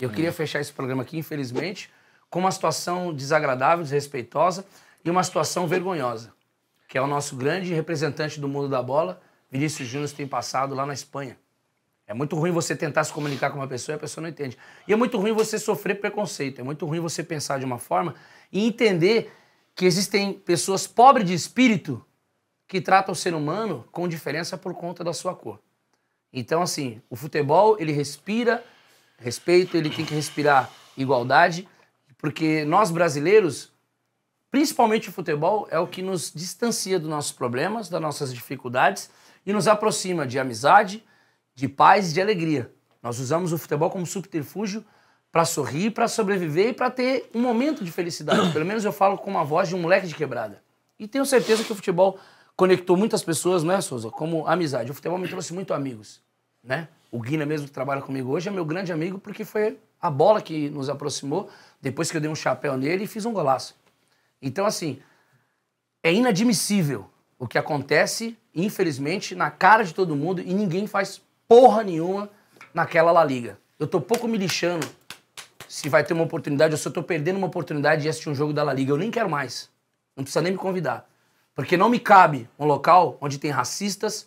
Eu queria hum. fechar esse programa aqui, infelizmente, com uma situação desagradável, desrespeitosa e uma situação vergonhosa, que é o nosso grande representante do mundo da bola, Vinícius Júnior, tem passado lá na Espanha. É muito ruim você tentar se comunicar com uma pessoa e a pessoa não entende. E é muito ruim você sofrer preconceito, é muito ruim você pensar de uma forma e entender que existem pessoas pobres de espírito que tratam o ser humano com diferença por conta da sua cor. Então, assim, o futebol, ele respira respeito, ele tem que respirar igualdade, porque nós brasileiros, principalmente o futebol, é o que nos distancia dos nossos problemas, das nossas dificuldades e nos aproxima de amizade, de paz e de alegria. Nós usamos o futebol como subterfúgio para sorrir, para sobreviver e para ter um momento de felicidade. Pelo menos eu falo com uma voz de um moleque de quebrada. E tenho certeza que o futebol conectou muitas pessoas, não é, Souza? Como amizade. O futebol me trouxe muito amigos, né? O Guina mesmo que trabalha comigo hoje é meu grande amigo porque foi a bola que nos aproximou depois que eu dei um chapéu nele e fiz um golaço. Então, assim, é inadmissível o que acontece, infelizmente, na cara de todo mundo e ninguém faz porra nenhuma naquela La Liga. Eu tô pouco me lixando se vai ter uma oportunidade ou se eu tô perdendo uma oportunidade de assistir um jogo da La Liga. Eu nem quero mais. Não precisa nem me convidar. Porque não me cabe um local onde tem racistas,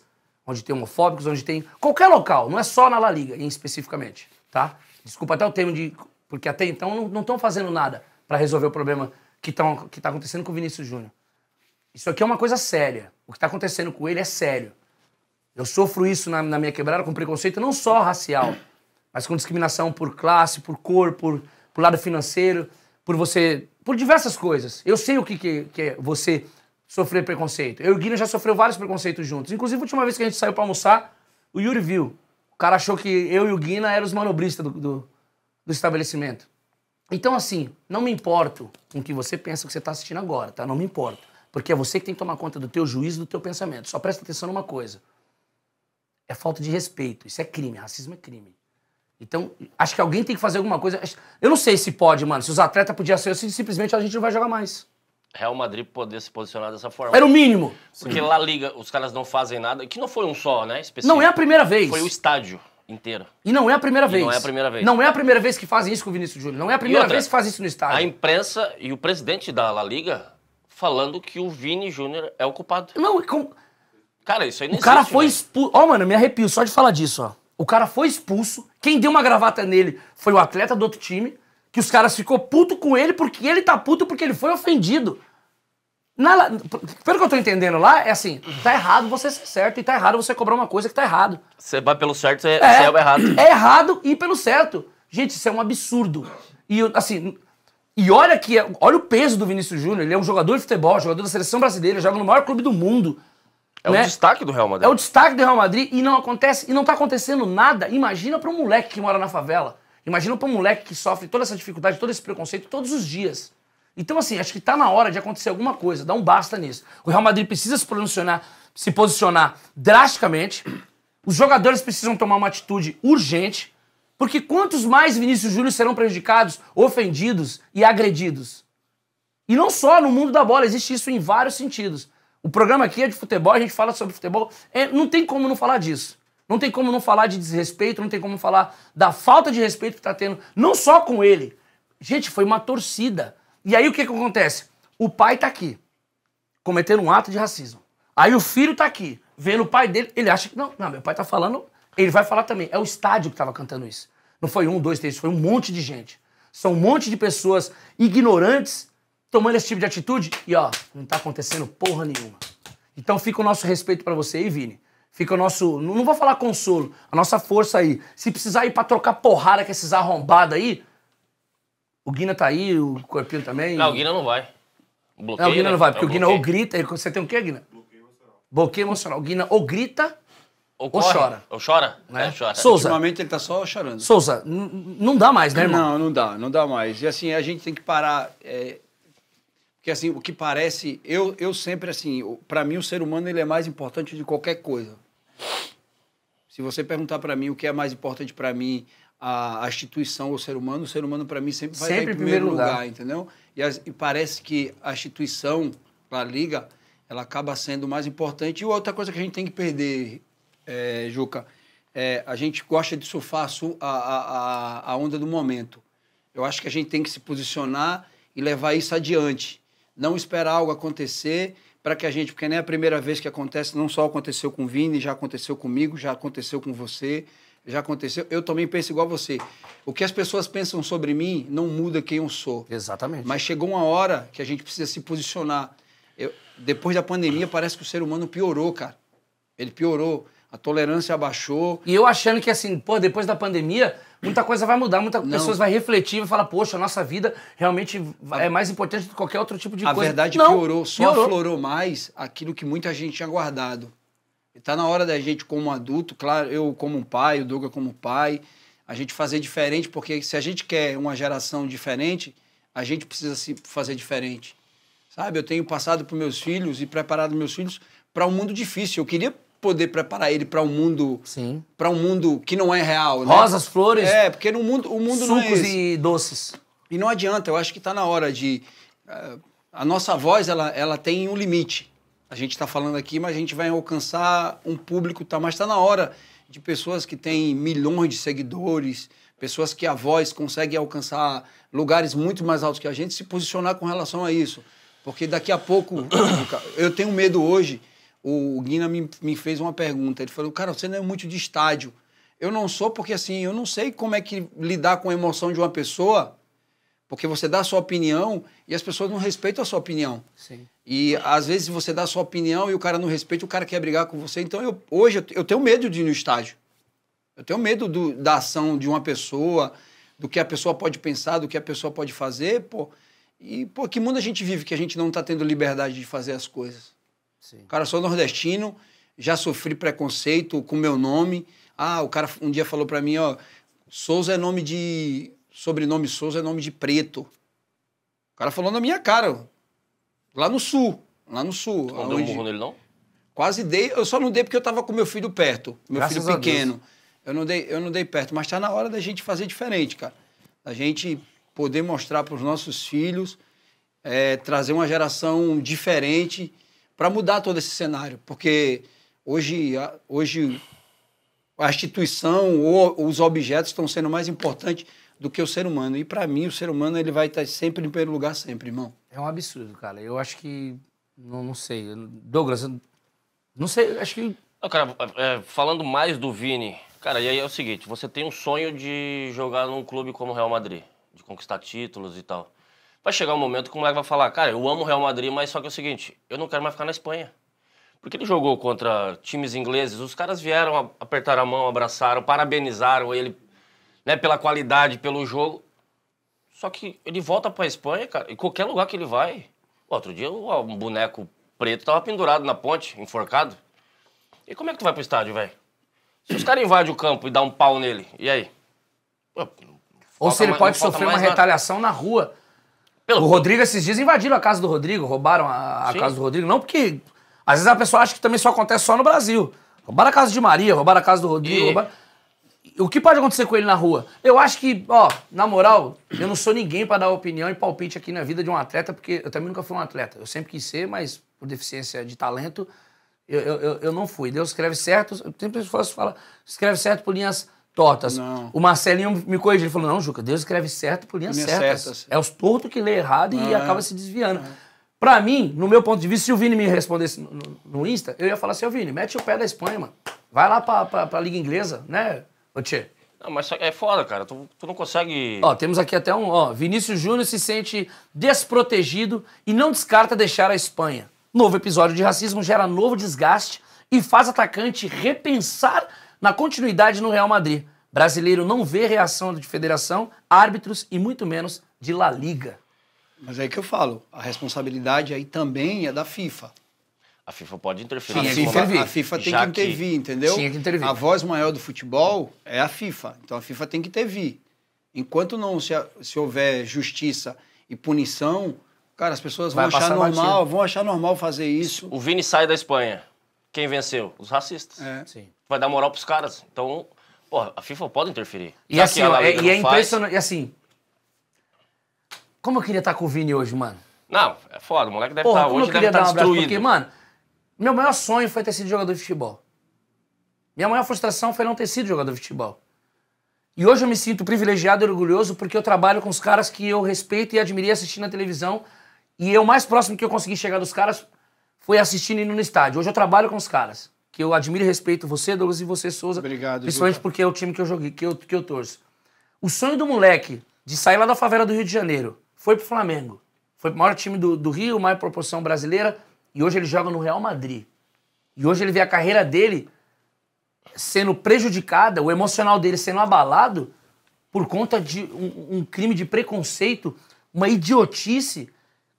onde tem homofóbicos, onde tem qualquer local, não é só na La Liga, especificamente, tá? Desculpa até o termo de... porque até então não estão fazendo nada para resolver o problema que está que tá acontecendo com o Vinícius Júnior. Isso aqui é uma coisa séria. O que está acontecendo com ele é sério. Eu sofro isso na, na, minha quebrada com preconceito não só racial, mas com discriminação por classe, por cor, por, por lado financeiro, por você. por diversas coisas. Eu sei o que, que, que é você sofrer preconceito. Eu e o Guilherme já sofreu vários preconceitos juntos. Inclusive, a última vez que a gente saiu pra almoçar, o Yuri viu. O cara achou que eu e o Guina eram os manobristas do, do, do, estabelecimento. Então, assim, não me importo com o que você pensa que você está assistindo agora, tá? Não me importo. Porque é você que tem que tomar conta do teu juízo, do teu pensamento. Só presta atenção numa coisa. É falta de respeito. Isso é crime. Racismo é crime. Então, acho que alguém tem que fazer alguma coisa. Eu não sei se pode, mano. Se os atletas podiam ser, assim, simplesmente a gente não vai jogar mais. Real Madrid poder se posicionar dessa forma. Era o mínimo. Porque Sim. lá liga, os caras não fazem nada. Que não foi um só, né? Específico. Não é a primeira vez. Foi o estádio inteiro. E não é a primeira vez. E não é a primeira vez. Não é a primeira vez que fazem isso com o Vinícius Júnior. Não é a primeira outra, vez que fazem isso no estádio. A imprensa e o presidente da La Liga falando que o Vini Júnior é o culpado. Não, é com... Cara, isso aí não O existe, cara foi né? expulso. Ó, oh, mano, me arrepio só de falar disso, ó. O cara foi expulso. Quem deu uma gravata nele foi o atleta do outro time. Que os caras ficou puto com ele porque ele tá puto porque ele foi ofendido. Na, pelo que eu tô entendendo lá, é assim, tá errado você ser certo e tá errado você cobrar uma coisa que tá errado. Você vai pelo certo, você é, é o errado. É errado e pelo certo. Gente, isso é um absurdo. E assim, e olha que olha o peso do Vinícius Júnior, ele é um jogador de futebol, jogador da seleção brasileira, joga no maior clube do mundo. É né? o destaque do Real Madrid. É o destaque do Real Madrid e não acontece, e não tá acontecendo nada. Imagina para um moleque que mora na favela. Imagina para um moleque que sofre toda essa dificuldade, todo esse preconceito todos os dias. Então, assim, acho que está na hora de acontecer alguma coisa, dá um basta nisso. O Real Madrid precisa se posicionar, se posicionar drasticamente. Os jogadores precisam tomar uma atitude urgente, porque quantos mais Vinícius Júnior serão prejudicados, ofendidos e agredidos? E não só no mundo da bola, existe isso em vários sentidos. O programa aqui é de futebol, a gente fala sobre futebol, é, não tem como não falar disso. Não tem como não falar de desrespeito, não tem como falar da falta de respeito que está tendo, não só com ele. Gente, foi uma torcida. E aí o que, que acontece? O pai está aqui, cometendo um ato de racismo. Aí o filho está aqui, vendo o pai dele, ele acha que não, não, meu pai está falando, ele vai falar também. É o estádio que estava cantando isso. Não foi um, dois, três, foi um monte de gente. São um monte de pessoas ignorantes tomando esse tipo de atitude e ó, não está acontecendo porra nenhuma. Então fica o nosso respeito para você aí, Vini. Fica o nosso. Não vou falar consolo, a nossa força aí. Se precisar ir pra trocar porrada com esses arrombados aí, o Guina tá aí, o Corpinho também. Não, o Guina não vai. Bloqueio, não, o Guina né? não vai, porque é o, o Guina ou grita. Você tem o quê, Guina? Bloqueio emocional. Bloqueio emocional. O Guina ou grita ou, ou chora. Ou chora? Né? É, chora. Souza. Ultimamente ele tá só chorando. Souza, não dá mais, né, irmão? Não, não dá, não dá mais. E assim, a gente tem que parar. É porque assim, o que parece, eu, eu sempre assim, para mim o ser humano ele é mais importante de qualquer coisa. Se você perguntar para mim o que é mais importante para mim, a, a, instituição ou o ser humano, o ser humano para mim sempre vai sempre em primeiro, lugar. lugar, entendeu? E, as, e parece que a instituição, a liga, ela acaba sendo mais importante. E outra coisa que a gente tem que perder, é, Juca, é, a gente gosta de surfar a, a, a, onda do momento. Eu acho que a gente tem que se posicionar e levar isso adiante não esperar algo acontecer para que a gente, porque nem é a primeira vez que acontece, não só aconteceu com o Vini, já aconteceu comigo, já aconteceu com você, já aconteceu. Eu também penso igual você. O que as pessoas pensam sobre mim não muda quem eu sou. Exatamente. Mas chegou uma hora que a gente precisa se posicionar. Eu, depois da pandemia, parece que o ser humano piorou, cara. Ele piorou. A tolerância abaixou. E eu achando que, assim, pô, depois da pandemia, muita coisa vai mudar, muitas pessoas vai refletir e falar, poxa, a nossa vida realmente é mais importante do que qualquer outro tipo de a coisa. A verdade Não, piorou, só piorou. aflorou mais aquilo que muita gente tinha guardado. Está na hora da gente, como adulto, claro, eu como um pai, o Douglas como pai, a gente fazer diferente, porque se a gente quer uma geração diferente, a gente precisa se fazer diferente. Sabe? Eu tenho passado para meus filhos e preparado meus filhos para um mundo difícil. Eu queria poder preparar ele para um mundo sim para um mundo que não é real né? rosas flores é porque no mundo o mundo sucos não é esse. e doces e não adianta eu acho que está na hora de uh, a nossa voz ela, ela tem um limite a gente está falando aqui mas a gente vai alcançar um público tá mas está na hora de pessoas que têm milhões de seguidores pessoas que a voz consegue alcançar lugares muito mais altos que a gente se posicionar com relação a isso porque daqui a pouco eu tenho medo hoje o Guina me, me fez uma pergunta. Ele falou, cara, você não é muito de estádio. Eu não sou porque, assim, eu não sei como é que lidar com a emoção de uma pessoa, porque você dá a sua opinião e as pessoas não respeitam a sua opinião. Sim. E às vezes você dá a sua opinião e o cara não respeita, o cara quer brigar com você. Então, eu, hoje, eu tenho medo de ir no estádio. Eu tenho medo do, da ação de uma pessoa, do que a pessoa pode pensar, do que a pessoa pode fazer, pô. E, pô, que mundo a gente vive que a gente não está tendo liberdade de fazer as coisas? Sim. Cara, sou nordestino, já sofri preconceito com meu nome. Ah, o cara um dia falou para mim, ó, Souza é nome de sobrenome Souza é nome de preto. O cara falou na minha cara, lá no sul, lá no sul. não deu um burro nele não? Quase dei, eu só não dei porque eu tava com meu filho perto, meu Graças filho pequeno. Eu não dei, eu não dei perto, mas tá na hora da gente fazer diferente, cara. Da gente poder mostrar para os nossos filhos, é, trazer uma geração diferente para mudar todo esse cenário, porque hoje, hoje a instituição ou os objetos estão sendo mais importantes do que o ser humano. E para mim, o ser humano ele vai estar tá sempre em primeiro lugar, sempre, irmão. É um absurdo, cara. Eu acho que. Não, não sei. Douglas, não sei, acho que. Não, cara, é, falando mais do Vini, cara, e aí é o seguinte: você tem um sonho de jogar num clube como o Real Madrid, de conquistar títulos e tal. Vai chegar um momento que o moleque vai falar, cara, eu amo o Real Madrid, mas só que é o seguinte, eu não quero mais ficar na Espanha. Porque ele jogou contra times ingleses, os caras vieram, apertar a mão, abraçaram, parabenizaram ele né, pela qualidade, pelo jogo. Só que ele volta pra Espanha, cara, e qualquer lugar que ele vai. Outro dia um boneco preto tava pendurado na ponte, enforcado. E como é que tu vai pro estádio, velho? Se os caras invadem o campo e dão um pau nele, e aí? Ou se ele mais, pode sofrer uma retaliação na rua pelo... O Rodrigo, esses dias, invadiram a casa do Rodrigo, roubaram a, a casa do Rodrigo. Não porque. Às vezes a pessoa acha que também só acontece só no Brasil. Roubaram a casa de Maria, roubaram a casa do Rodrigo, e... roubaram... O que pode acontecer com ele na rua? Eu acho que, ó, na moral, eu não sou ninguém para dar opinião e palpite aqui na vida de um atleta, porque eu também nunca fui um atleta. Eu sempre quis ser, mas por deficiência de talento, eu, eu, eu não fui. Deus escreve certo, sempre faço falam escreve certo por linhas tortas. Não. O Marcelinho me corrigiu, ele falou, não, Juca, Deus escreve certo por linhas certas. É. é os tortos que lê errado e é. acaba se desviando. Ah. Pra mim, no meu ponto de vista, se o Vini me respondesse no, no Insta, eu ia falar assim, ô Vini, mete o pé da Espanha, mano. Vai lá pra, pra, pra Liga Inglesa, né, ô Tchê? Não, mas é foda, cara. Tu, tu, não consegue. Ó, temos aqui até um. Ó, Vinícius Júnior se sente desprotegido e não descarta deixar a Espanha. Novo episódio de racismo gera novo desgaste e faz atacante repensar na continuidade no Real Madrid. Brasileiro não vê reação de federação, árbitros e muito menos de La Liga. Mas é aí que eu falo, a responsabilidade aí também é da FIFA. A FIFA pode interferir. a, FIFA, a FIFA tem que intervir, que... entendeu? Tinha que intervir. A voz maior do futebol é a FIFA. Então a FIFA tem que intervir. Enquanto não se, se houver justiça e punição, cara, as pessoas vão Vai achar normal, batido. vão achar normal fazer isso. O Vini sai da Espanha. Quem venceu? Os racistas. É. Vai dar moral pros caras. Então, porra, a FIFA pode interferir. E Já assim, é, e é impressionante. E assim. Como eu queria estar tá com o Vini hoje, mano? Não, é foda. O moleque deve porra, estar tá hoje, deve estar tá um destruído. Porque, mano, meu maior sonho foi ter sido jogador de futebol. Minha maior frustração foi não ter sido jogador de futebol. E hoje eu me sinto privilegiado e orgulhoso porque eu trabalho com os caras que eu respeito e admirei assistindo na televisão. E eu mais próximo que eu consegui chegar dos caras foi assistindo indo no estádio. Hoje eu trabalho com os caras, que eu admiro e respeito você, Douglas, e você, Souza. Obrigado. Principalmente porque é o time que eu joguei, que eu, que eu torço. O sonho do moleque de sair lá da favela do Rio de Janeiro foi pro Flamengo. Foi o maior time do, do Rio, maior proporção brasileira, e hoje ele joga no Real Madrid. E hoje ele vê a carreira dele sendo prejudicada, o emocional dele sendo abalado por conta de um, um crime de preconceito, uma idiotice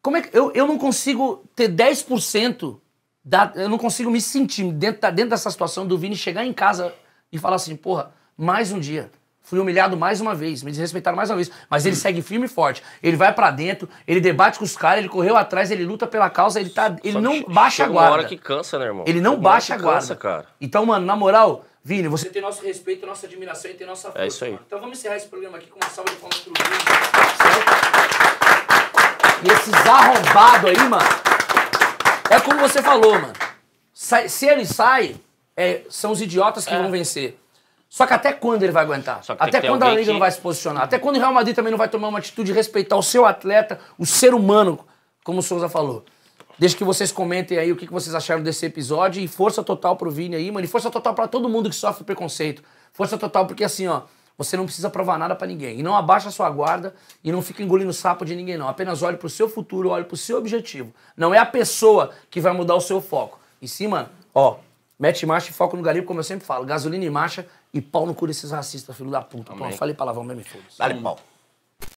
como é que. Eu, eu não consigo ter 10% da. Eu não consigo me sentir dentro, dentro dessa situação do Vini chegar em casa e falar assim, porra, mais um dia. Fui humilhado mais uma vez, me desrespeitaram mais uma vez. Mas ele segue firme e forte. Ele vai para dentro, ele debate com os caras, ele correu atrás, ele luta pela causa, ele tá. Ele não baixa a guarda. Uma hora que cansa, né, irmão? Ele não baixa a guarda. Cansa, cara. Então, mano, na moral, Vini, você tem nosso respeito, nossa admiração e tem nossa é força. É isso aí. Mano. Então vamos encerrar esse programa aqui com uma salva de palmas pro Vini. Certo? desses arrombados aí, mano, é como você falou, mano. Sai, se ele sai, é, são os idiotas que é. vão vencer. Só que até quando ele vai aguentar? Até quando a Liga que... não vai se posicionar? Até quando o Real Madrid também não vai tomar uma atitude de respeitar o seu atleta, o ser humano, como o Souza falou. Deixa que vocês comentem aí o que vocês acharam desse episódio e força total pro Vini aí, mano. E força total para todo mundo que sofre preconceito. Força total, porque assim, ó, você não precisa provar nada para ninguém. E não abaixa a sua guarda e não fica engolindo sapo de ninguém, não. Apenas olhe para o seu futuro, olhe para o seu objetivo. Não é a pessoa que vai mudar o seu foco. Em cima, ó, mete marcha e foco no garimpo, como eu sempre falo. Gasolina e marcha e pau no cu desses racistas, filho da puta. Pô, falei palavrão mesmo, foda-se. Dá-lhe pau.